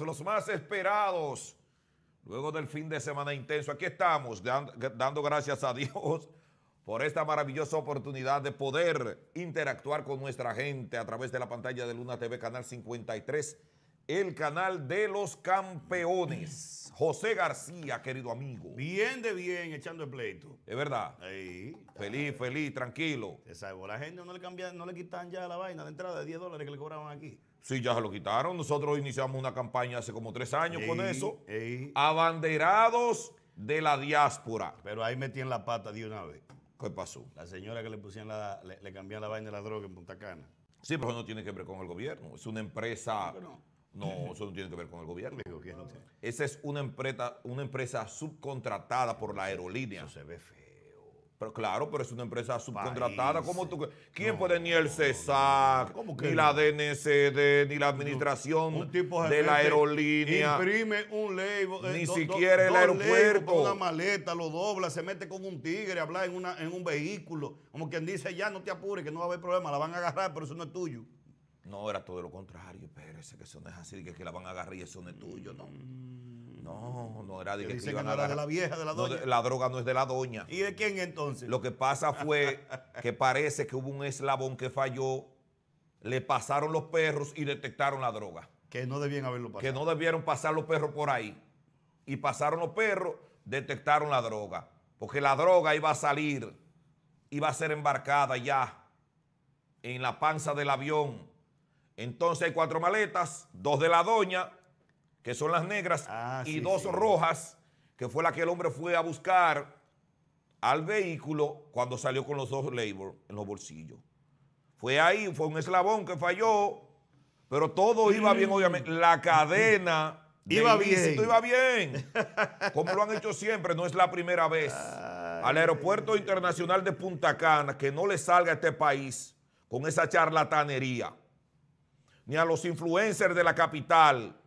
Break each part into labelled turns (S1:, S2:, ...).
S1: los más esperados. Luego del fin de semana intenso, aquí estamos dando gracias a Dios por esta maravillosa oportunidad de poder interactuar con nuestra gente a través de la pantalla de Luna TV, Canal 53, el canal de los campeones. José García, querido amigo. Bien de bien, echando el pleito. Es verdad. Feliz, feliz, tranquilo. Pues, la gente no le, cambia, no le quitan ya la vaina de entrada de 10 dólares que le cobraban aquí. Sí, ya se lo quitaron. Nosotros iniciamos una campaña hace como tres años con eso. Abanderados de la diáspora. Pero ahí metían la pata de una vez. ¿Qué pasó? La señora que le pusían la, le, la vaina de la droga en Punta Cana. Sí, pero eso no tiene que ver con el gobierno. Es una empresa. No, eso no tiene que ver con el gobierno. Esa es una empresa, una empresa subcontratada por la aerolínea. se ve pero claro, pero es una empresa subcontratada. como tú? Eh. ¿Quién puede ni el CESAC, ni la DNCD, ni la administración de, la aerolínea? Imprime un eh, Ni siquiera el aeropuerto. una maleta, lo dobla, se mete con un tigre, habla en, una, en un vehículo. Como quien dice, ya no te apures, que no va a haber problema, la van a agarrar, pero eso no es tuyo. No, era todo lo contrario. Pero que eso no es así, que, que la van a agarrar y eso no es tuyo, no. Mm. No, no era de que, de la vieja, de la doña. la droga no es de la doña. ¿Y de quién entonces? Lo que pasa fue que parece que hubo un eslabón que falló, le pasaron los perros y detectaron la droga. Que no debían haberlo pasado. Que no debieron pasar los perros por ahí. Y pasaron los perros, detectaron la droga. Porque la droga iba a salir, iba a ser embarcada ya en la panza del avión. Entonces hay cuatro maletas, dos de la doña, que son las negras, ah, y dos rojas, que fue la que el hombre fue a buscar al vehículo cuando salió con los dos labor en los bolsillos. Fue ahí, fue un eslabón que falló, pero todo iba bien, obviamente. Mm. La cadena iba bien. iba bien. Como lo han hecho siempre, no es la primera vez. Al aeropuerto internacional de Punta Cana, que no le salga a este país con esa charlatanería. Ni a los influencers de la capital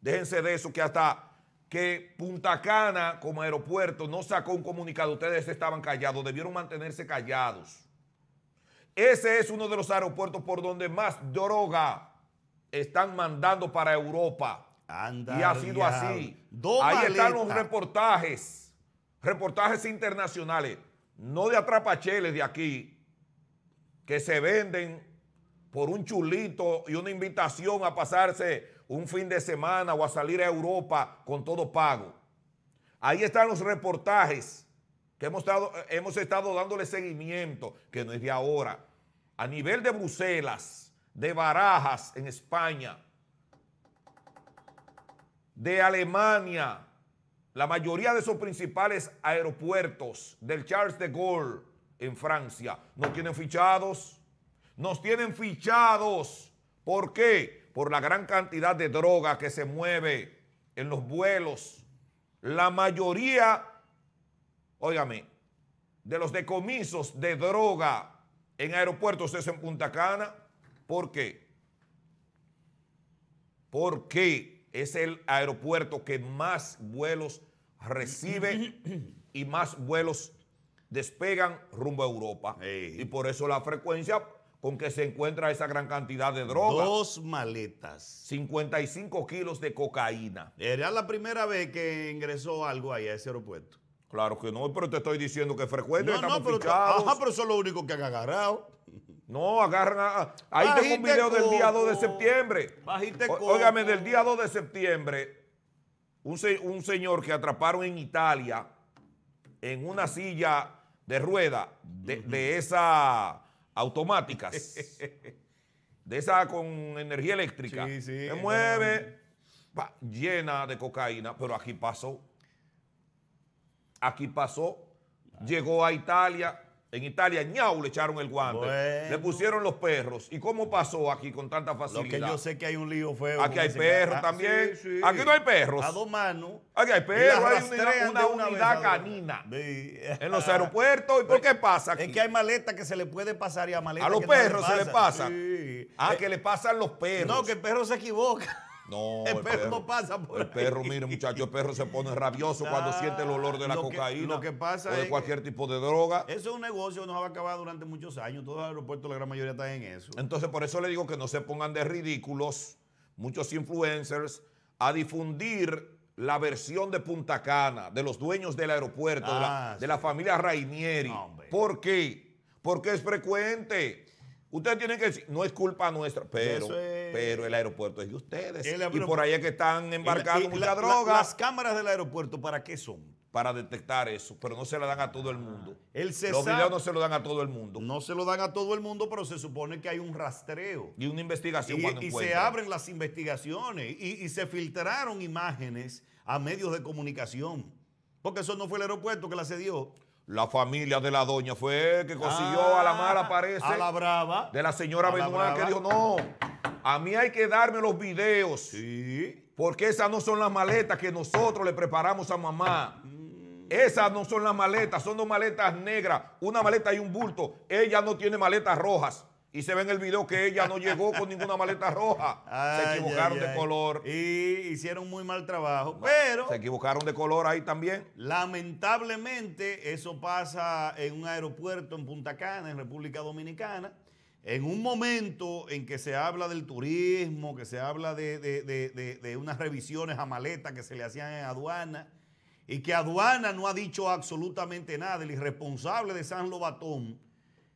S1: Déjense de eso que hasta que Punta Cana como aeropuerto no sacó un comunicado, ustedes estaban callados, debieron mantenerse callados. Ese es uno de los aeropuertos por donde más droga están mandando para Europa. y ha sido así. Ahí están los reportajes, reportajes internacionales, no de atrapacheles de aquí, que se venden por un chulito y una invitación a pasarse un fin de semana o a salir a Europa con todo pago. Ahí están los reportajes que hemos estado, hemos estado dándole seguimiento, que no es de ahora. A nivel de Bruselas, de Barajas en España, de Alemania, la mayoría de sus principales aeropuertos del Charles de Gaulle en Francia no tienen fichados. Nos tienen fichados. ¿Por qué? por la gran cantidad de droga que se mueve en los vuelos. La mayoría, óigame, de los decomisos de droga en aeropuertos es en Punta Cana. ¿Por qué? Porque es el aeropuerto que más vuelos recibe y más vuelos despegan rumbo a Europa. Y por eso la frecuencia con que se encuentra esa gran cantidad de droga. Dos maletas. 55 kilos de cocaína. Era la primera vez que ingresó algo ahí a ese aeropuerto. Claro que no, pero te estoy diciendo que frecuente. No, no, pero, eso es lo único que han agarrado. No, agarran. Ah, ahí tengo un video del día 2 de septiembre. Bajite óigame, del día 2 de septiembre, un, señor que atraparon en Italia en una silla de rueda de esa automáticas. de esa con energía eléctrica. se mueve, llena de cocaína, pero aquí pasó. Aquí pasó. Llegó a Italia, en Italia, ñau, le echaron el guante. Le pusieron los perros. ¿Y cómo pasó aquí con tanta facilidad? Lo que yo sé que hay un lío feo. Aquí hay perros también. Aquí no hay perros. A dos manos. Aquí hay perros. Hay una, unidad canina. En los aeropuertos. ¿Y por qué pasa aquí? Es que hay maletas que se le puede pasar y a maletas A los perros se le pasa. Ah, que le pasan los perros. No, que el perro se equivoca. No, el, perro, no pasa por El perro, mire, muchacho, el perro se pone rabioso cuando ah, siente el olor de la cocaína. pasa o de cualquier tipo de droga. Eso es un negocio que nos ha acabado durante muchos años. Todos los aeropuertos, la gran mayoría, están en eso. Entonces, por eso le digo que no se pongan de ridículos muchos influencers a difundir la versión de Punta Cana, de los dueños del aeropuerto, de, la, ah, familia Rainieri. ¿Por qué? Porque es frecuente. Ustedes tienen que decir, no es culpa nuestra, pero... Pero el aeropuerto es de ustedes. Y por ahí es que están embarcando mucha droga. las cámaras del aeropuerto, ¿para qué son? Para detectar eso, pero no se la dan a todo el ah, mundo. Los videos no se lo dan a todo el mundo. No se lo dan a todo el mundo, pero se supone que hay un rastreo. Y una investigación y, cuando se abren las investigaciones y, se filtraron imágenes a medios de comunicación. Porque eso no fue el aeropuerto que la cedió. La familia de la doña fue que consiguió a la mala, ah, parece. A la brava. De la señora Benoit que dijo, no, a mí hay que darme los videos. Sí. Porque esas no son las maletas que nosotros le preparamos a mamá. Mm. Esas no son las maletas, son dos maletas negras, una maleta y un bulto. Ella no tiene maletas rojas. Y se ve en el video que ella no llegó con ninguna maleta roja. se equivocaron de color. Y hicieron muy mal trabajo. pero. Se equivocaron de color ahí también. Lamentablemente, eso pasa en un aeropuerto en Punta Cana, en República Dominicana. En un momento en que se habla del turismo, que se habla de, unas revisiones a maleta que se le hacían en aduana, y que aduana no ha dicho absolutamente nada, el irresponsable de San Lobatón,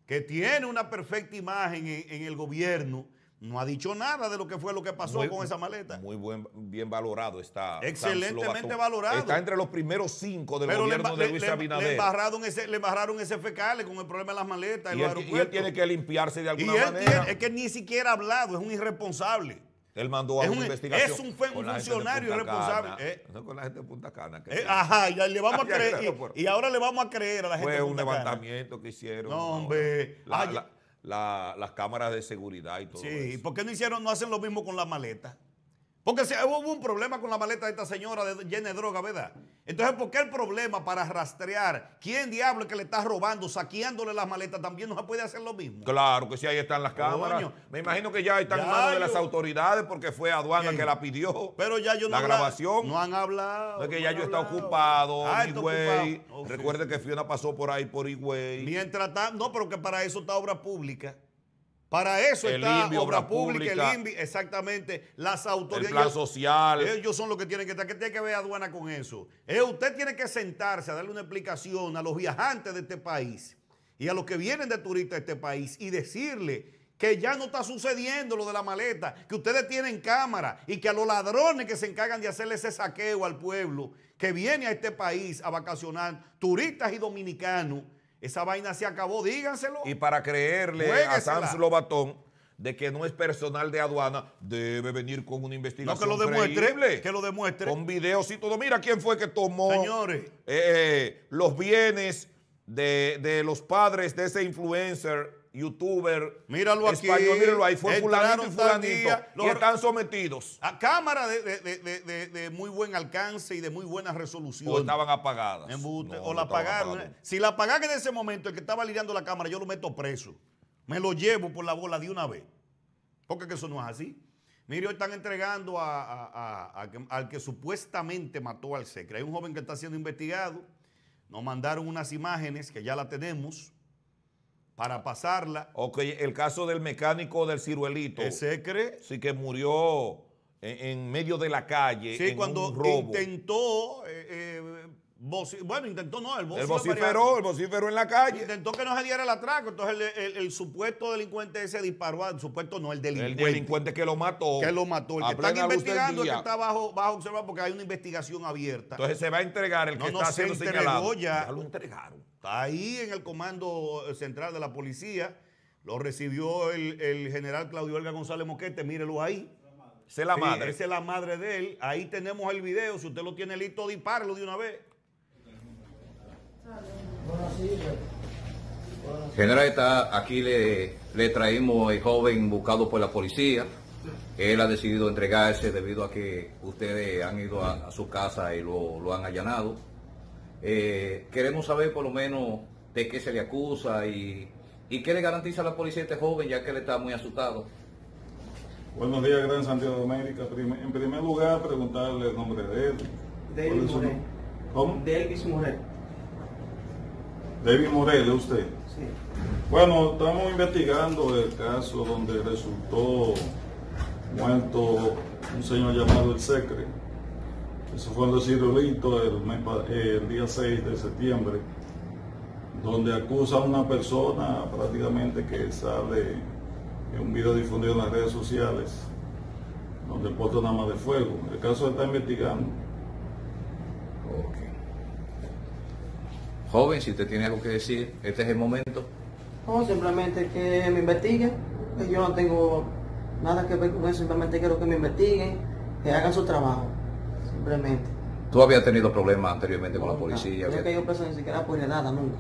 S1: que tiene una perfecta imagen en el gobierno, no ha dicho nada de lo que fue lo que pasó con esa maleta. Muy buen, bien valorado está. Excelentemente valorado. Está entre los primeros cinco del gobierno de Luis Abinader. Le embarraron, ese, le ese con el problema de las maletas y, él, tiene que limpiarse de alguna y él manera. es que ni siquiera ha hablado, es un irresponsable. Él mandó a una investigación. Es un, funcionario irresponsable. Eh. No con la gente de Punta Cana. Eh, ajá, y, le vamos a creer, y, ahora le vamos a creer a la gente de Punta un levantamiento que hicieron. No, hombre las cámaras de seguridad y todo eso. Sí, ¿por qué no hicieron, no hacen lo mismo con la maleta? Porque si hubo un problema con la maleta de esta señora de, llena de droga, ¿verdad? Entonces, ¿por qué el problema para rastrear quién diablo es que le está robando, saqueándole las maletas, también no se puede hacer lo mismo? Claro que sí, ahí están las cámaras. Me imagino que ya están en de las autoridades porque fue aduana que la pidió. Pero ya yo no La grabación. No han hablado. que ya yo he está ocupado, ah, Recuerde que Fiona pasó por ahí por Higüey. Mientras tanto, no, pero que para eso está obra pública. Para eso está obra, pública, el INVI, exactamente, las autoridades. El plan social. Ellos son los que tienen que estar, que tiene que ver aduana con eso. Eh, usted tiene que sentarse a darle una explicación a los viajantes de este país y a los que vienen de turistas a este país y decirle que ya no está sucediendo lo de la maleta, que ustedes tienen cámara y que a los ladrones que se encargan de hacerle ese saqueo al pueblo que viene a este país a vacacionar, turistas y dominicanos, esa vaina se acabó, díganselo. Y para creerle a Sam Lobatón de que no es personal de aduana, debe venir con una investigación. No, que lo demuestre. que lo demuestre. Con videos y todo. Mira quién fue que tomó eh, eh, los bienes de, de los padres de ese influencer youtuber, míralo español, aquí, míralo ahí, fue fulanito y están sometidos. A cámara de, muy buen alcance y de muy buena resolución. O estaban apagadas. o la apagaron. Si la apagaron en ese momento, el que estaba lidiando la cámara, yo lo meto preso. Me lo llevo por la bola de una vez. Porque eso no es así. Mire, hoy están entregando a, al que supuestamente mató al SECRE. Hay un joven que está siendo investigado. Nos mandaron unas imágenes que ya la tenemos para pasarla. Ok, el caso del mecánico del ciruelito. ¿Ese cree? Sí, que murió en, medio de la calle. Sí, cuando intentó eh, eh, bueno, intentó no, el, el el vociferó en la calle. Intentó que no se diera el atraco, entonces el, supuesto delincuente ese disparó El supuesto no, el delincuente. El delincuente que lo mató. Que lo mató. El que están investigando es que está bajo, bajo porque hay una investigación abierta. Entonces se va a entregar el que está se siendo señalado. Ya. lo entregaron. Está ahí en el comando eh, central de la policía. Lo recibió el, general Claudio Olga González Moquete, mírelo ahí. Esa es la madre. esa es la madre de él. Ahí tenemos el video. Si usted lo tiene listo, disparlo de una vez. General, está, aquí le, traemos el joven buscado por la policía. Él ha decidido entregarse debido a que ustedes han ido a, su casa y lo, han allanado. Eh, queremos saber por lo menos de qué se le acusa y, y qué le garantiza la policía a este joven, ya que él está muy asustado. Buenos días, Gran Santiago de América. En primer lugar, preguntarle el nombre de él. De Elvis ¿Cómo? De David de usted. Sí. Bueno, estamos investigando el caso donde resultó muerto un señor llamado El Secre. Eso fue en el el, día 6 de septiembre, donde acusa a una persona prácticamente que sale en un video difundido en las redes sociales, donde porta una arma de fuego. El caso está investigando. Joven, si usted tiene algo que decir, este es el momento. No, simplemente que me investiguen. Yo no tengo nada que ver con eso, simplemente quiero que me investiguen, que hagan su trabajo, simplemente. ¿Tú habías tenido problemas anteriormente con la policía? creo que yo preso ni siquiera por nada, nunca.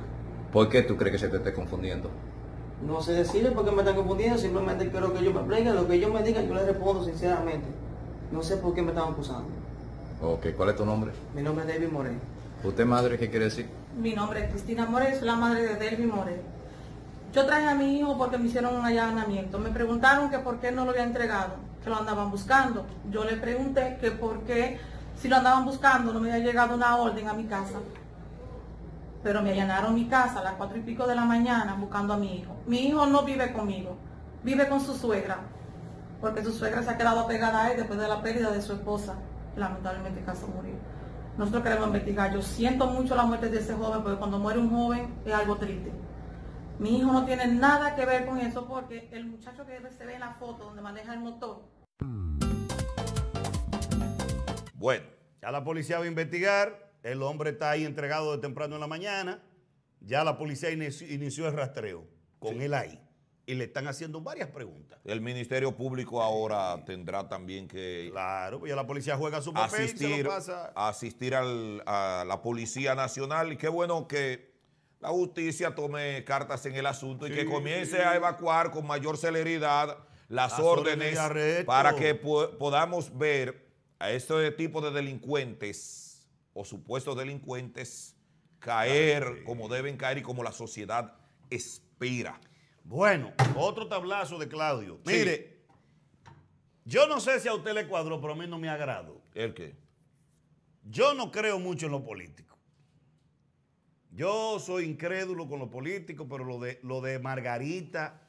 S1: ¿Por qué tú crees que se te esté confundiendo? No sé decirle por qué me están confundiendo, simplemente quiero que yo me expliquen, lo que ellos me digan yo les respondo sinceramente. No sé por qué me están acusando. Ok, ¿cuál es tu nombre? Mi nombre es David Moreno. ¿Usted madre qué quiere decir? Mi nombre es Cristina More, soy la madre de Delvi more Yo traje a mi hijo porque me hicieron un allanamiento. Me preguntaron que por qué no lo había entregado, que lo andaban buscando. Yo le pregunté que por qué, si lo andaban buscando, no me había llegado una orden a mi casa. Pero me allanaron mi casa a las cuatro y pico de la mañana buscando a mi hijo. Mi hijo no vive conmigo, vive con su suegra, porque su suegra se ha quedado pegada a él después de la pérdida de su esposa. Lamentablemente, caso murió nosotros queremos investigar. Yo siento mucho la muerte de ese joven, porque cuando muere un joven es algo triste. Mi hijo no tiene nada que ver con eso porque el muchacho que se ve en la foto donde maneja el motor. Bueno, ya la policía va a investigar, el hombre está ahí entregado de temprano en la mañana, ya la policía inició, el rastreo con él ahí y le están haciendo varias preguntas. El Ministerio Público ahora tendrá también que... Claro, pues ya la policía juega su papel asistir, Asistir a la Policía Nacional. Y qué bueno que la justicia tome cartas en el asunto y que comience a evacuar con mayor celeridad las, órdenes, para que podamos ver a este tipo de delincuentes o supuestos delincuentes caer como deben caer y como la sociedad espera. Bueno, otro tablazo de Claudio. Mire, yo no sé si a usted le cuadró, pero a mí no me agrado. ¿El qué? Yo no creo mucho en lo político. Yo soy incrédulo con lo político, pero lo de, lo de Margarita,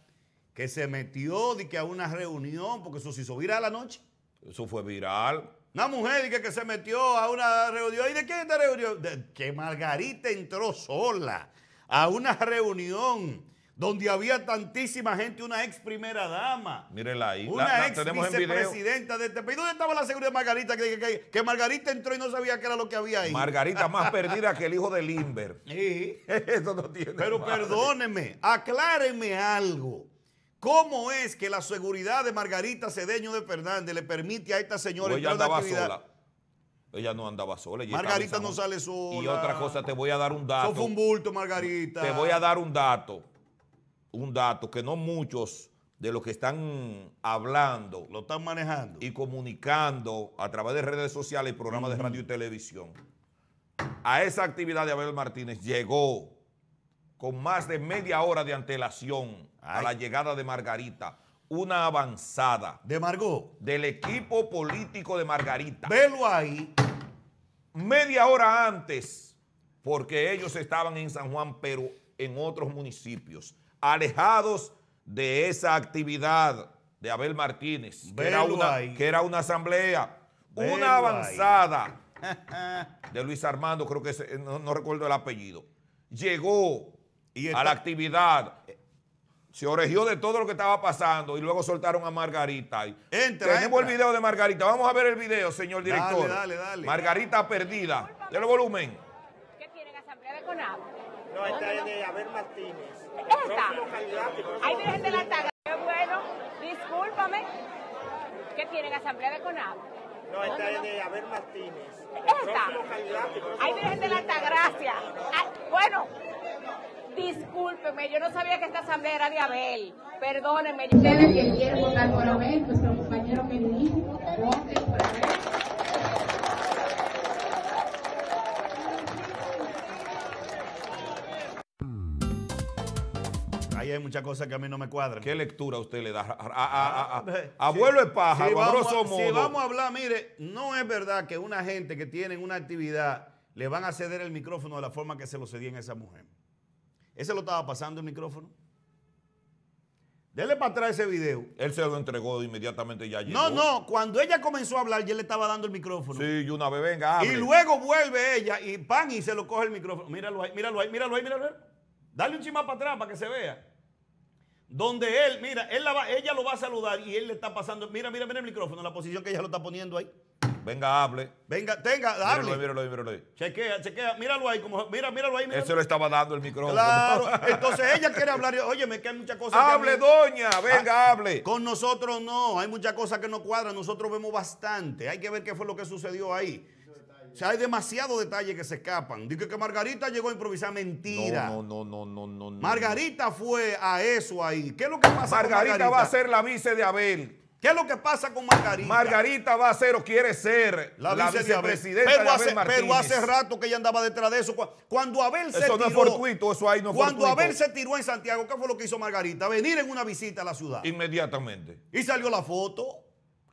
S1: que se metió de que a una reunión, porque eso se hizo viral la noche. Eso fue viral. Una mujer que, que se metió a una reunión. ¿Y de qué esta reunión? que Margarita entró sola a una reunión donde había tantísima gente, una ex primera dama. Mírela ahí. Una ex vicepresidenta de este país. ¿Dónde estaba la seguridad de Margarita? Que, Margarita entró y no sabía qué era lo que había ahí. Margarita más perdida que el hijo de Limber. Sí. Eso no tiene Pero perdóneme, acláreme algo. ¿Cómo es que la seguridad de Margarita Cedeño de Fernández le permite a esta señora pues ella entrar andaba sola. Ella no andaba sola. Margarita no sale sola. Y otra cosa, te voy a dar un dato. Eso fue un bulto, Margarita. Te voy a dar un dato un dato que no muchos de los que están hablando. Lo están manejando. Y comunicando a través de redes sociales y programas de radio y televisión. A esa actividad de Abel Martínez llegó con más de media hora de antelación a la llegada de Margarita. Una avanzada. ¿De Margot? Del equipo político de Margarita. Velo ahí. Media hora antes, porque ellos estaban en San Juan, pero en otros municipios alejados de esa actividad de Abel Martínez, que era, una, asamblea,
S2: una avanzada
S1: de Luis Armando, creo que eh, no, recuerdo el apellido, llegó a la actividad, se oregió de todo lo que estaba pasando y luego soltaron a Margarita. Entra, Tenemos el video de Margarita, vamos a ver el video, señor director. dale. Margarita perdida, del volumen. ¿Qué asamblea de Conado? No, esta es de Abel Martínez. Ahí Hay Virgen de la Taga. Bueno, discúlpame. ¿Qué tienen? Asamblea de Conab. No, está es de Abel Martínez. Esta. Hay Virgen de la Altagracia. Ay, bueno, discúlpeme, yo no sabía que esta asamblea era de Abel. Perdónenme. Ustedes que quieren votar por aumento, hay muchas cosas que a mí no me cuadran. ¿Qué lectura usted le da? abuelo ah, eh, pájaro, si vamos, Si vamos a hablar, mire, no es verdad que una gente que tiene una actividad le van a ceder el micrófono de la forma que se lo cedían a esa mujer. Ese lo estaba pasando el micrófono. Dele para atrás ese video. Él se lo entregó inmediatamente ya llegó. No, no, cuando ella comenzó a hablar, yo le estaba dando el micrófono. Sí, y una vez venga, Y luego vuelve ella y pan y se lo coge el micrófono. Míralo ahí, míralo ahí, míralo ahí, míralo ahí. Dale un chima para atrás para que se vea donde él, mira, él ella lo va a saludar y él le está pasando, mira, mira, mira el micrófono, la posición que ella lo está poniendo ahí. Venga, hable. Venga, tenga, hable. Míralo, míralo. Chequea, chequea, míralo ahí, como, mira, míralo ahí. Él se lo estaba dando el micrófono. Claro, entonces ella quiere hablar, oye, me quedan muchas cosas. Hable, doña, venga, ah, hable. Con nosotros no, hay muchas cosas que no cuadran, nosotros vemos bastante, hay que ver qué fue lo que sucedió ahí. O sea, hay demasiados detalles que se escapan. Dice que Margarita llegó a improvisar mentira. No, no, no, no, no, Margarita fue a eso ahí. ¿Qué es lo que pasa Margarita con Margarita? va a ser la vice de Abel. ¿Qué es lo que pasa con Margarita? Margarita va a ser o quiere ser la, vicepresidenta de Abel pero hace rato que ella andaba detrás de eso. Cuando Abel se tiró. Eso no es fortuito, eso ahí no es Cuando Abel se tiró en Santiago, ¿qué fue lo que hizo Margarita? Venir en una visita a la ciudad. Inmediatamente. Y salió la foto.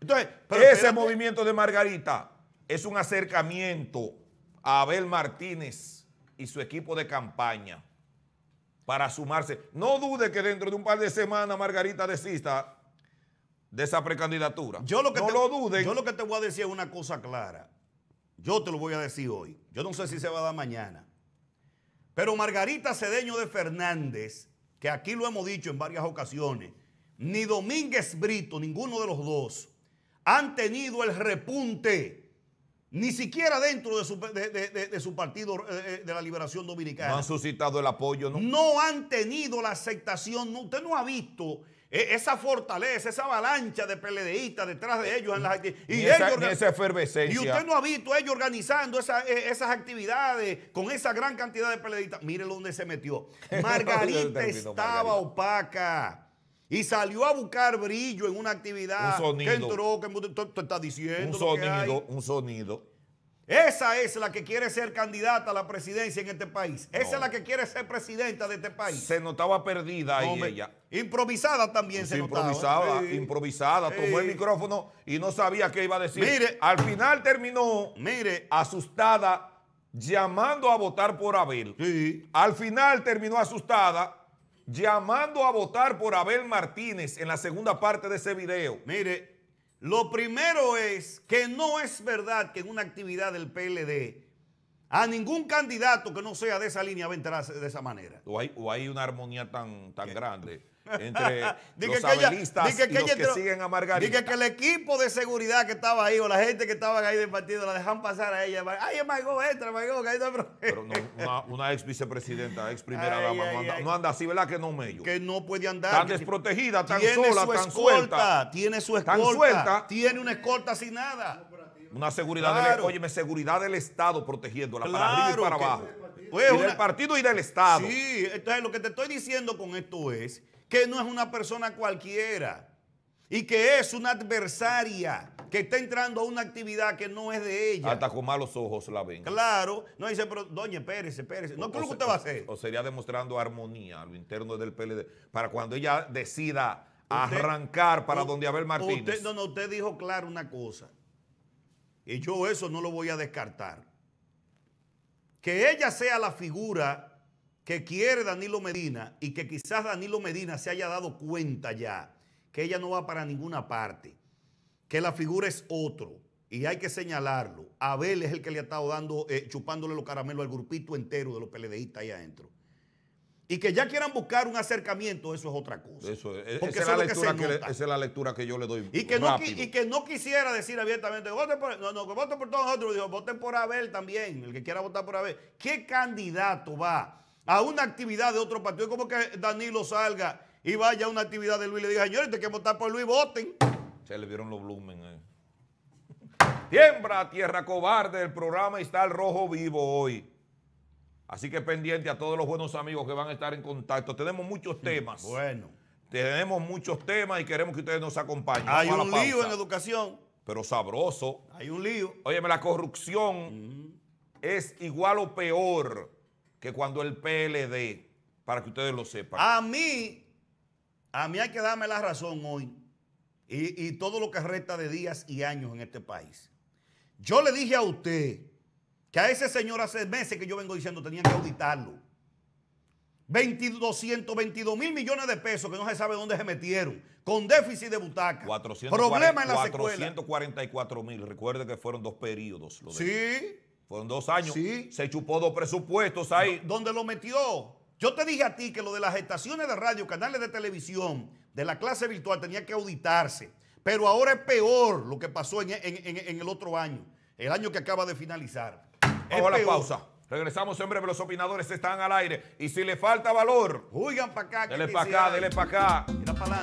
S1: Entonces, ese movimiento de Margarita es un acercamiento a Abel Martínez y su equipo de campaña para sumarse. No dude que dentro de un par de semanas Margarita desista de esa precandidatura. Yo lo que no lo dude. Yo lo que te voy a decir es una cosa clara. Yo te lo voy a decir hoy. Yo no sé si se va a dar mañana. Pero Margarita Cedeño de Fernández, que aquí lo hemos dicho en varias ocasiones, ni Domínguez Brito, ninguno de los dos, han tenido el repunte ni siquiera dentro de su, partido eh, eh, de la liberación dominicana. No han suscitado el apoyo, ¿no? No han tenido la aceptación, usted no ha visto eh, esa fortaleza, esa avalancha de peledeístas detrás de ellos en las Y, Y usted no ha visto ellos organizando esas actividades con esa gran cantidad de PLDistas Mire dónde se metió. Margarita estaba opaca y salió a buscar brillo en una actividad un sonido, que entró, que diciendo. Un sonido, un sonido. Esa es la que quiere ser candidata a la presidencia en este país. Esa es la que quiere ser presidenta de este país. Se notaba perdida ahí ella. Improvisada también se improvisada, notaba. Improvisada, improvisada, tomó el micrófono y no sabía qué iba a decir. Mire, al final terminó mire, asustada llamando a votar por Abel. Sí. Al final terminó asustada llamando a votar por Abel Martínez en la segunda parte de ese video. Mire, lo primero es que no es verdad que en una actividad del PLD a ningún candidato que no sea de esa línea va a entrar de esa manera. O hay, una armonía tan, tan grande entre los que y que los que siguen a Margarita. que el equipo de seguridad que estaba ahí o la gente que estaba ahí del partido la dejan pasar a ella. Ay, Margot, entra, Margot, Pero una, ex vicepresidenta, ex primera dama, no, anda, así, ¿verdad? Que no mello. Que no puede andar. Tan desprotegida, tan sola, tan suelta. Tiene su escolta. Tiene una escolta sin nada. Una seguridad, del, del, seguridad del Estado protegiéndola para arriba y para abajo. el del partido y del Estado. Sí, entonces lo que te estoy diciendo con esto es que no es una persona cualquiera y que es una adversaria que está entrando a una actividad que no es de ella. Hasta con malos ojos la ven. Claro. No dice, pero doña, espérese, espérese. No, ¿qué que usted va a hacer? O sería demostrando armonía a lo interno del PLD para cuando ella decida arrancar para donde Abel Martínez. no, no, usted dijo claro una cosa. Y yo eso no lo voy a descartar. Que ella sea la figura que quiere Danilo Medina y que quizás Danilo Medina se haya dado cuenta ya que ella no va para ninguna parte, que la figura es otro y hay que señalarlo. Abel es el que le ha estado dando, eh, chupándole los caramelos al grupito entero de los PLDistas ahí adentro. Y que ya quieran buscar un acercamiento, eso es otra cosa. Eso es, esa, es, la lectura que, yo le doy. Y que, no, y que no quisiera decir abiertamente, voten por, no, voten por todos nosotros, voten por Abel también, el que quiera votar por Abel. ¿Qué candidato va a una actividad de otro partido. Es como que Danilo salga y vaya a una actividad de Luis y le diga, señores, te que votar por Luis, voten. Se le vieron los blumen eh. tiembla tierra cobarde, el programa está el rojo vivo hoy. Así que pendiente a todos los buenos amigos que van a estar en contacto. Tenemos muchos temas. Bueno. Tenemos muchos temas y queremos que ustedes nos acompañen. Hay un lío en educación. Pero sabroso. Hay un lío. Óyeme, la corrupción mm. es igual o peor que cuando el PLD, para que ustedes lo sepan. A mí, a mí hay que darme la razón hoy y, todo lo que resta de días y años en este país. Yo le dije a usted que a ese señor hace meses que yo vengo diciendo tenían que auditarlo. 222 mil millones de pesos que no se sabe dónde se metieron, con déficit de butaca. 440, en la 444 mil, recuerde que fueron dos periodos. sí, con dos años. Se chupó dos presupuestos ahí. ¿Dónde lo metió? Yo te dije a ti que lo de las estaciones de radio, canales de televisión, de la clase virtual tenía que auditarse. Pero ahora es peor lo que pasó en, el otro año, el año que acaba de finalizar. Vamos la pausa. Regresamos en breve, los opinadores están al aire. Y si le falta valor, juigan para acá. Dele para acá, dele para acá. Mira para